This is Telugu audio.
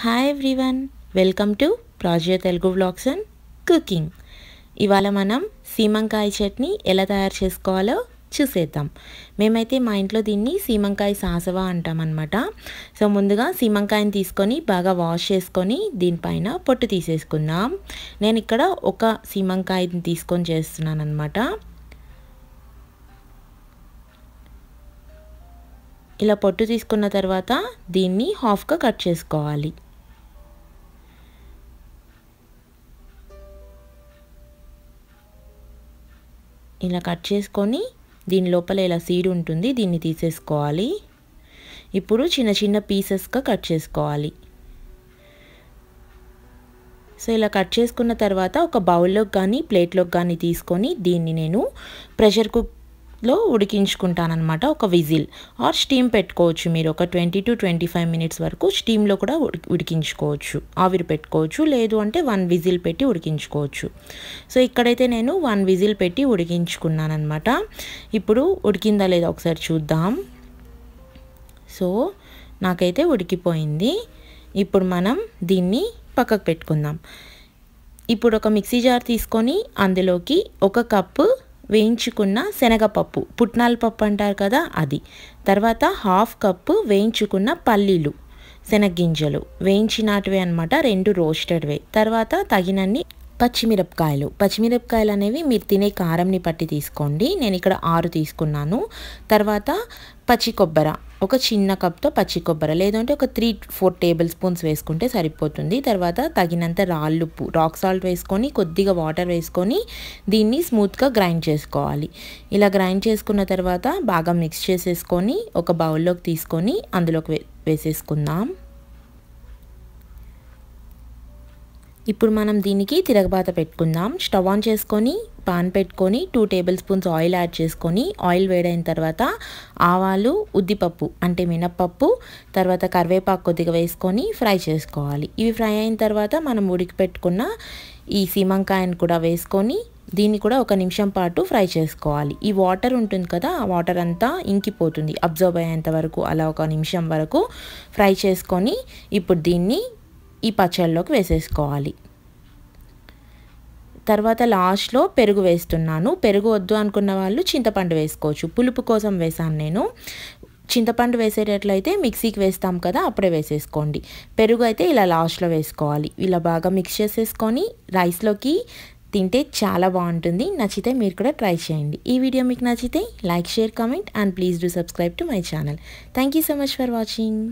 hi everyone welcome to Prajya Telugu blogs and cooking ఇవాళ మనం సీమంకాయ చట్నీ ఎలా తయారు చేసుకోవాలో చూసేద్దాం మేమైతే మా ఇంట్లో దీన్ని సీమంకాయ అంటాం అంటామన్నమాట సో ముందుగా సీమంకాయని తీసుకొని బాగా వాష్ చేసుకొని దీనిపైన పొట్టు తీసేసుకుందాం నేను ఇక్కడ ఒక సీమంకాయని తీసుకొని చేస్తున్నాను అనమాట ఇలా పొట్టు తీసుకున్న తర్వాత దీన్ని హాఫ్గా కట్ చేసుకోవాలి ఇలా కట్ చేసుకొని దీని లోపల ఇలా సీడ్ ఉంటుంది దీన్ని తీసేసుకోవాలి ఇప్పుడు చిన్న చిన్న పీసెస్గా కట్ చేసుకోవాలి సో ఇలా కట్ చేసుకున్న తర్వాత ఒక బౌల్లోకి కానీ ప్లేట్లోకి కానీ తీసుకొని దీన్ని నేను ప్రెషర్ కుక్ లో అనమాట ఒక విజిల్ ఆర్ స్టీమ్ పెట్టుకోవచ్చు మీరు ఒక twenty two twenty five minutes వరకు స్టీమ్లో కూడా ఉడికించుకోవచ్చు ఆవిరి పెట్టుకోవచ్చు లేదు అంటే వన్ విజిల్ పెట్టి ఉడికించుకోవచ్చు సో ఇక్కడైతే నేను వన్ విజిల్ పెట్టి ఉడికించుకున్నాను అనమాట ఇప్పుడు ఉడికిందా లేదా ఒకసారి చూద్దాం సో నాకైతే ఉడికిపోయింది ఇప్పుడు మనం దీన్ని పక్కకు పెట్టుకుందాం ఇప్పుడు ఒక మిక్సీ జార్ తీసుకొని అందులోకి ఒక కప్పు వేయించుకున్న శనగపప్పు పుట్నాల పప్పు అంటారు కదా అది తర్వాత హాఫ్ కప్పు వేయించుకున్న పల్లీలు శనగ్గింజలు వేయించినటివే అనమాట రెండు రోస్టెడ్వే తర్వాత తగినన్ని పచ్చిమిరపకాయలు పచ్చిమిరపకాయలు అనేవి మీరు తినే కారంని పట్టి తీసుకోండి నేను ఇక్కడ ఆరు తీసుకున్నాను తర్వాత పచ్చి కొబ్బరి ఒక చిన్న కప్తో పచ్చి కొబ్బరి లేదంటే ఒక త్రీ ఫోర్ టేబుల్ స్పూన్స్ వేసుకుంటే సరిపోతుంది తర్వాత తగినంత రాళ్ళు రాక్ సాల్ట్ వేసుకొని కొద్దిగా వాటర్ వేసుకొని దీన్ని స్మూత్గా గ్రైండ్ చేసుకోవాలి ఇలా గ్రైండ్ చేసుకున్న తర్వాత బాగా మిక్స్ చేసేసుకొని ఒక బౌల్లోకి తీసుకొని అందులోకి వేసేసుకుందాం ఇప్పుడు మనం దీనికి తిరగబాత పెట్టుకుందాం స్టవ్ ఆన్ చేసుకొని పాన్ పెట్టుకొని two tablespoons oil add చేసుకొని ఆయిల్ వేడైన తర్వాత ఆవాలు ఉద్దిపప్పు అంటే మినప్పప్పు తర్వాత కరివేపాకు కొద్దిగా వేసుకొని ఫ్రై చేసుకోవాలి ఇవి ఫ్రై అయిన తర్వాత మనం ఉడికి పెట్టుకున్న ఈ సీమంకాయను కూడా వేసుకొని దీన్ని కూడా ఒక నిమిషం పాటు ఫ్రై చేసుకోవాలి ఈ వాటర్ ఉంటుంది కదా ఆ వాటర్ అంతా ఇంకిపోతుంది అబ్జర్వ్ అయ్యేంత వరకు అలా ఒక నిమిషం వరకు ఫ్రై చేసుకొని ఇప్పుడు దీన్ని ఈ పచ్చళ్ళలోకి వేసేసుకోవాలి తర్వాత లాస్ట్లో పెరుగు వేస్తున్నాను పెరుగు వద్దు అనుకున్న వాళ్ళు చింతపండు వేసుకోవచ్చు పులుపు కోసం వేసాను నేను చింతపండు వేసేటట్లయితే మిక్సీకి వేస్తాం కదా అప్పుడే వేసేసుకోండి పెరుగు అయితే ఇలా లాస్ట్లో వేసుకోవాలి ఇలా బాగా మిక్స్ చేసేసుకొని రైస్లోకి తింటే చాలా బాగుంటుంది నచ్చితే మీరు కూడా ట్రై చేయండి ఈ వీడియో మీకు నచ్చితే like share comment and please do subscribe to my channel thank you so much for watching